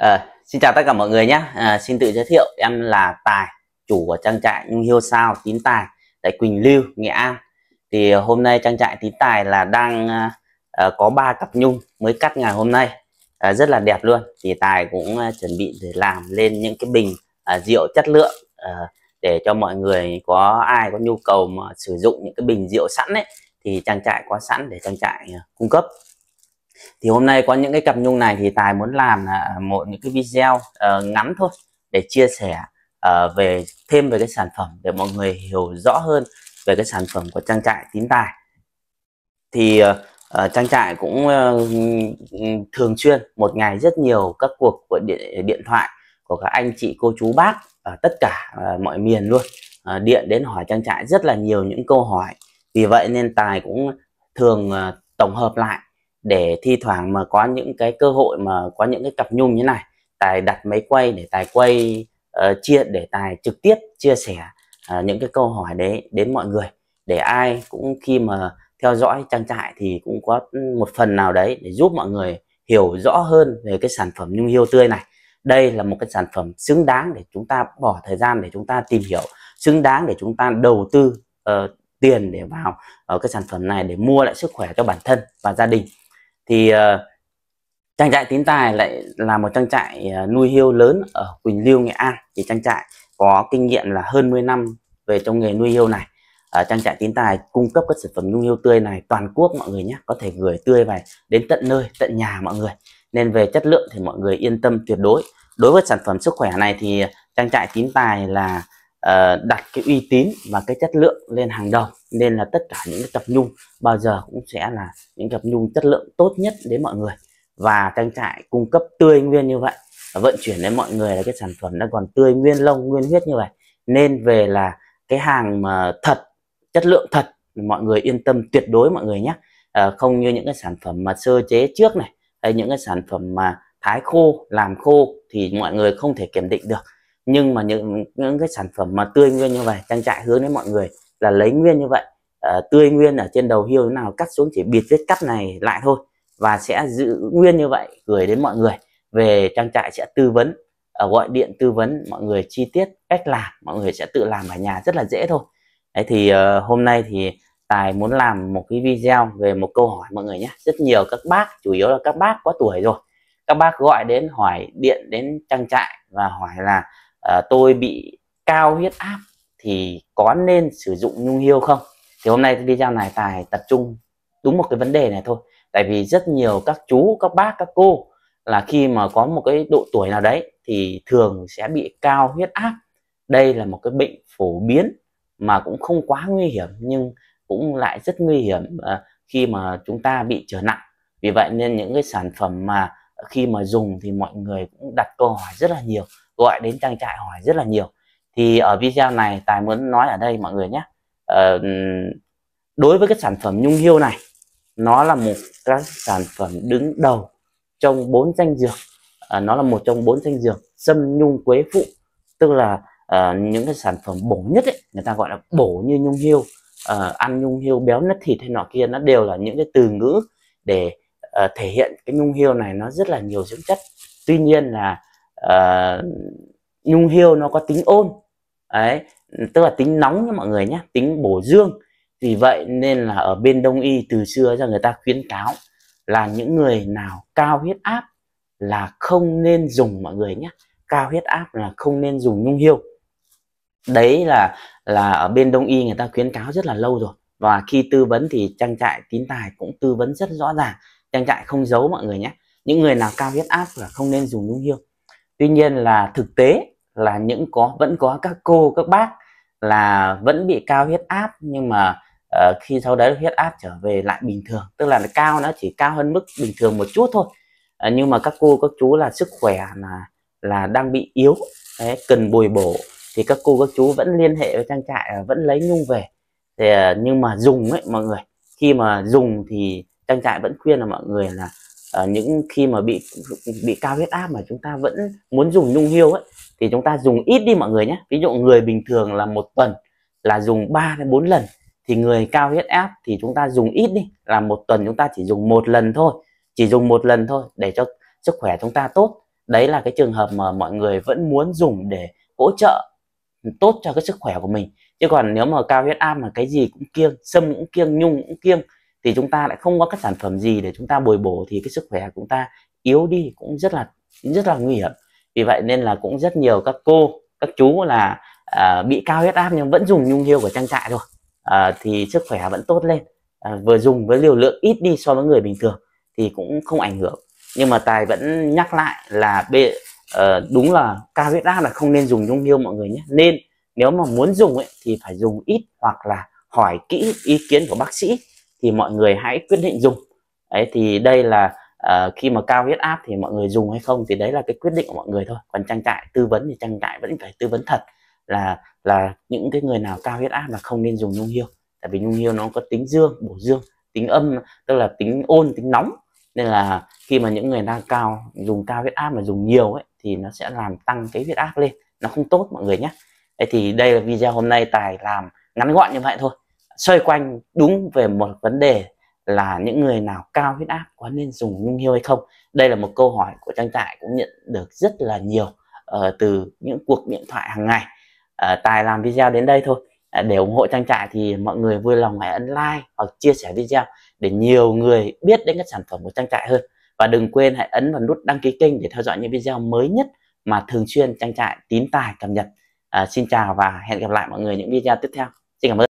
À, xin chào tất cả mọi người nhé à, xin tự giới thiệu em là Tài chủ của trang trại Nhung Hiêu Sao Tín Tài tại Quỳnh Lưu Nghệ An thì hôm nay trang trại Tín Tài là đang à, có ba cặp nhung mới cắt ngày hôm nay à, rất là đẹp luôn thì Tài cũng à, chuẩn bị để làm lên những cái bình à, rượu chất lượng à, để cho mọi người có ai có nhu cầu mà sử dụng những cái bình rượu sẵn ấy thì trang trại có sẵn để trang trại à, cung cấp thì hôm nay có những cái cặp nhung này thì tài muốn làm à, một những cái video uh, ngắn thôi để chia sẻ uh, về thêm về cái sản phẩm để mọi người hiểu rõ hơn về cái sản phẩm của trang trại tín tài thì uh, trang trại cũng uh, thường xuyên một ngày rất nhiều các cuộc của điện, điện thoại của các anh chị cô chú bác ở tất cả uh, mọi miền luôn uh, điện đến hỏi trang trại rất là nhiều những câu hỏi vì vậy nên tài cũng thường uh, tổng hợp lại để thi thoảng mà có những cái cơ hội mà có những cái cặp nhung như này tài đặt máy quay để tài quay uh, chia để tài trực tiếp chia sẻ uh, những cái câu hỏi đấy đến mọi người để ai cũng khi mà theo dõi trang trại thì cũng có ừ, một phần nào đấy để giúp mọi người hiểu rõ hơn về cái sản phẩm nhung hiêu tươi này đây là một cái sản phẩm xứng đáng để chúng ta bỏ thời gian để chúng ta tìm hiểu xứng đáng để chúng ta đầu tư uh, tiền để vào ở cái sản phẩm này để mua lại sức khỏe cho bản thân và gia đình thì uh, trang trại tín tài lại là một trang trại ờ, nuôi hiêu lớn ở quỳnh lưu nghệ an thì trang trại có kinh nghiệm là hơn 10 năm về trong nghề nuôi hiêu này ở ờ, trang trại tín tài cung cấp các sản phẩm nuôi hiêu tươi này toàn quốc mọi người nhé có thể gửi tươi về đến tận nơi tận nhà mọi người nên về chất lượng thì mọi người yên tâm tuyệt đối đối với sản phẩm sức khỏe này thì trang trại tín tài là uh, đặt cái uy tín và cái chất lượng lên hàng đầu nên là tất cả những cái cặp nhung bao giờ cũng sẽ là những cặp nhung chất lượng tốt nhất đến mọi người và trang trại cung cấp tươi nguyên như vậy và vận chuyển đến mọi người là cái sản phẩm nó còn tươi nguyên lông nguyên huyết như vậy nên về là cái hàng mà thật chất lượng thật mọi người yên tâm tuyệt đối mọi người nhé à, không như những cái sản phẩm mà sơ chế trước này hay những cái sản phẩm mà thái khô làm khô thì mọi người không thể kiểm định được nhưng mà những những cái sản phẩm mà tươi nguyên như vậy trang trại hướng đến mọi người là lấy nguyên như vậy à, tươi nguyên ở trên đầu hiêu thế nào cắt xuống chỉ bịt vết cắt này lại thôi và sẽ giữ nguyên như vậy gửi đến mọi người về trang trại sẽ tư vấn à, gọi điện tư vấn mọi người chi tiết cách làm mọi người sẽ tự làm ở nhà rất là dễ thôi đấy thì à, hôm nay thì tài muốn làm một cái video về một câu hỏi mọi người nhé rất nhiều các bác chủ yếu là các bác có tuổi rồi các bác gọi đến hỏi điện đến trang trại và hỏi là à, tôi bị cao huyết áp thì có nên sử dụng nhung hiêu không thì hôm nay cái video này tài tập trung đúng một cái vấn đề này thôi tại vì rất nhiều các chú các bác các cô là khi mà có một cái độ tuổi nào đấy thì thường sẽ bị cao huyết áp đây là một cái bệnh phổ biến mà cũng không quá nguy hiểm nhưng cũng lại rất nguy hiểm à, khi mà chúng ta bị trở nặng vì vậy nên những cái sản phẩm mà khi mà dùng thì mọi người cũng đặt câu hỏi rất là nhiều gọi đến trang trại hỏi rất là nhiều thì ở video này tài muốn nói ở đây mọi người nhé uh, đối với cái sản phẩm nhung hiêu này nó là một cái sản phẩm đứng đầu trong bốn danh dược uh, nó là một trong bốn danh dược sâm nhung quế phụ tức là uh, những cái sản phẩm bổ nhất ấy, người ta gọi là bổ như nhung hiêu uh, ăn nhung hiêu béo nứt thịt hay nọ kia nó đều là những cái từ ngữ để uh, thể hiện cái nhung hiêu này nó rất là nhiều dưỡng chất tuy nhiên là uh, nhung hiêu nó có tính ôn ấy tức là tính nóng nha mọi người nhé tính bổ dương vì vậy nên là ở bên đông y từ xưa ra người ta khuyến cáo là những người nào cao huyết áp là không nên dùng mọi người nhé cao huyết áp là không nên dùng nhung hiêu đấy là là ở bên đông y người ta khuyến cáo rất là lâu rồi và khi tư vấn thì trang trại tín tài cũng tư vấn rất rõ ràng trang trại không giấu mọi người nhé những người nào cao huyết áp là không nên dùng nhung hiêu tuy nhiên là thực tế là những có vẫn có các cô các bác là vẫn bị cao huyết áp nhưng mà uh, khi sau đấy huyết áp trở về lại bình thường tức là nó cao nó chỉ cao hơn mức bình thường một chút thôi uh, nhưng mà các cô các chú là sức khỏe là là đang bị yếu đấy, cần bồi bổ thì các cô các chú vẫn liên hệ với trang trại ờ, vẫn lấy nhung về thì, uh, nhưng mà dùng ấy mọi người khi mà dùng thì trang trại vẫn khuyên là mọi người là uh, những khi mà bị bị cao huyết áp mà chúng ta vẫn muốn dùng nhung hiêu ấy thì chúng ta dùng ít đi mọi người nhé ví dụ người bình thường là một tuần là dùng 3 đến 4 lần thì người cao huyết áp thì chúng ta dùng ít đi là một tuần chúng ta chỉ dùng một lần thôi chỉ dùng một lần thôi để cho sức khỏe chúng ta tốt đấy là cái trường hợp mà mọi người vẫn muốn dùng để hỗ trợ tốt cho cái sức khỏe của mình chứ còn nếu mà cao huyết áp mà cái gì cũng kiêng sâm cũng kiêng nhung cũng kiêng thì chúng ta lại không có các sản phẩm gì để chúng ta bồi bổ thì cái sức khỏe của chúng ta yếu đi cũng rất là rất là nguy hiểm vì vậy nên là cũng rất nhiều các cô các chú là à, bị cao huyết áp nhưng vẫn dùng nhung hiêu của trang trại rồi à, thì sức khỏe vẫn tốt lên à, vừa dùng với liều lượng ít đi so với người bình thường thì cũng không ảnh hưởng nhưng mà tài vẫn nhắc lại là bê, à, đúng là cao huyết áp là không nên dùng nhung hiêu mọi người nhé nên nếu mà muốn dùng ấy, thì phải dùng ít hoặc là hỏi kỹ ý kiến của bác sĩ thì mọi người hãy quyết định dùng ấy thì đây là uh, khi mà cao huyết áp thì mọi người dùng hay không thì đấy là cái quyết định của mọi người thôi còn trang trại tư vấn thì trang trại vẫn phải tư vấn thật là là những cái người nào cao huyết áp là không nên dùng nhung hiêu tại vì nhung hiêu nó có tính dương bổ dương tính âm tức là tính ôn tính nóng nên là khi mà những người đang cao dùng cao huyết áp mà dùng nhiều ấy thì nó sẽ làm tăng cái huyết áp lên nó không tốt mọi người nhé Thế thì đây là video hôm nay tài làm ngắn gọn như vậy thôi xoay quanh đúng về một vấn đề là những người nào cao huyết áp có nên dùng nhung hiêu hay không đây là một câu hỏi của trang trại cũng nhận được rất là nhiều uh, từ những cuộc điện thoại hàng ngày uh, tài làm video đến đây thôi uh, để ủng hộ trang trại thì mọi người vui lòng hãy ấn like hoặc chia sẻ video để nhiều người biết đến các sản phẩm của trang trại hơn và đừng quên hãy ấn vào nút đăng ký kênh để theo dõi những video mới nhất mà thường xuyên trang trại tín tài cập nhật uh, xin chào và hẹn gặp lại mọi người những video tiếp theo xin cảm ơn